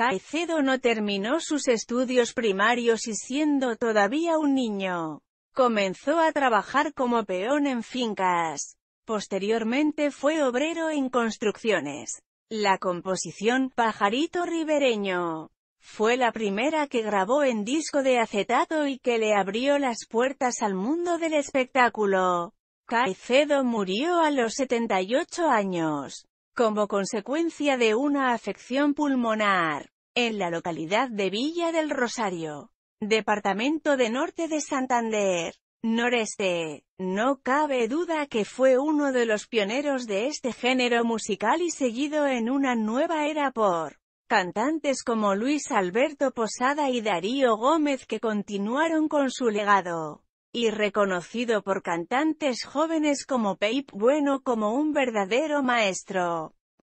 Caicedo no terminó sus estudios primarios y siendo todavía un niño, comenzó a trabajar como peón en fincas. Posteriormente fue obrero en construcciones. La composición Pajarito Ribereño fue la primera que grabó en disco de acetato y que le abrió las puertas al mundo del espectáculo. Caicedo murió a los 78 años como consecuencia de una afección pulmonar, en la localidad de Villa del Rosario, departamento de Norte de Santander, noreste. No cabe duda que fue uno de los pioneros de este género musical y seguido en una nueva era por cantantes como Luis Alberto Posada y Darío Gómez que continuaron con su legado y reconocido por cantantes jóvenes como Pepe Bueno como un verdadero maestro.